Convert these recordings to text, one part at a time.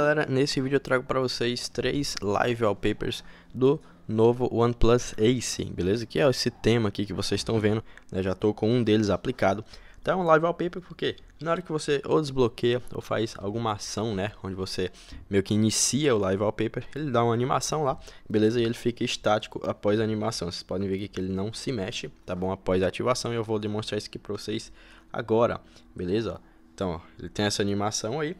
galera, nesse vídeo eu trago para vocês três live wallpapers do novo OnePlus Ace, beleza? Que é esse tema aqui que vocês estão vendo, né? já estou com um deles aplicado. Então é um live wallpaper porque na hora que você ou desbloqueia ou faz alguma ação, né? Onde você meio que inicia o live wallpaper, ele dá uma animação lá, beleza? E ele fica estático após a animação. Vocês podem ver aqui que ele não se mexe, tá bom? Após a ativação, eu vou demonstrar isso aqui para vocês agora, beleza? Então, ó, ele tem essa animação aí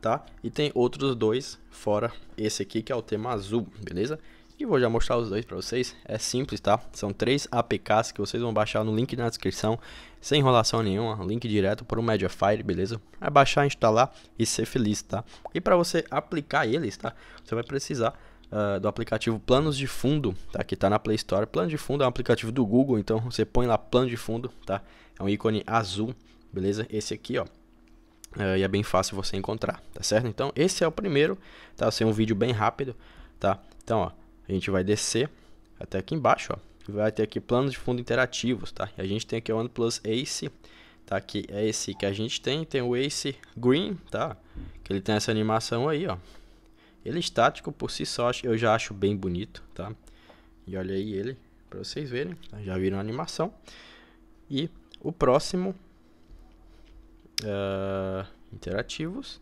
tá? E tem outros dois fora esse aqui que é o tema azul, beleza? E vou já mostrar os dois para vocês, é simples, tá? São três APKs que vocês vão baixar no link na descrição, sem enrolação nenhuma, link direto para o Mediafire, beleza? É baixar, instalar e ser feliz, tá? E para você aplicar eles, tá? Você vai precisar Uh, do aplicativo Planos de Fundo, tá? Que está na Play Store. Plano de Fundo é um aplicativo do Google, então você põe lá Plano de Fundo, tá? É um ícone azul, beleza? Esse aqui, ó, Uh, e é bem fácil você encontrar, tá certo? Então, esse é o primeiro, tá? Vai ser um vídeo bem rápido, tá? Então, ó, a gente vai descer até aqui embaixo, ó. Vai ter aqui planos de fundo interativos, tá? E a gente tem aqui o OnePlus Ace, tá? Que é esse que a gente tem. Tem o Ace Green, tá? Que ele tem essa animação aí, ó. Ele é estático por si só, eu já acho bem bonito, tá? E olha aí ele, para vocês verem. Tá? Já viram a animação. E o próximo uh, interativos.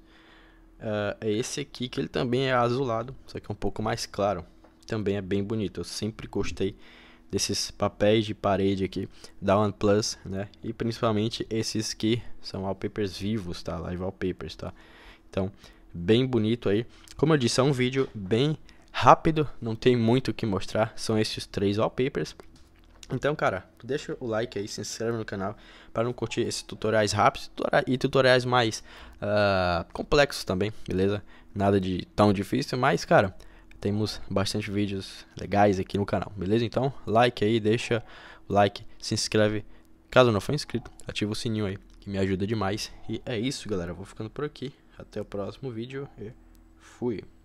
Uh, é esse aqui que ele também é azulado, só que é um pouco mais claro. Também é bem bonito. Eu sempre gostei desses papéis de parede aqui da OnePlus, né? E principalmente esses que são wallpapers vivos, tá? Live wallpapers, tá? Então, bem bonito aí. Como eu disse, é um vídeo bem rápido, não tem muito o que mostrar. São esses três wallpapers. Então, cara, deixa o like aí, se inscreve no canal para não curtir esses tutoriais rápidos e tutoriais mais uh, complexos também, beleza? Nada de tão difícil, mas, cara, temos bastante vídeos legais aqui no canal, beleza? Então, like aí, deixa o like, se inscreve. Caso não for inscrito, ativa o sininho aí, que me ajuda demais. E é isso, galera. vou ficando por aqui. Até o próximo vídeo e fui.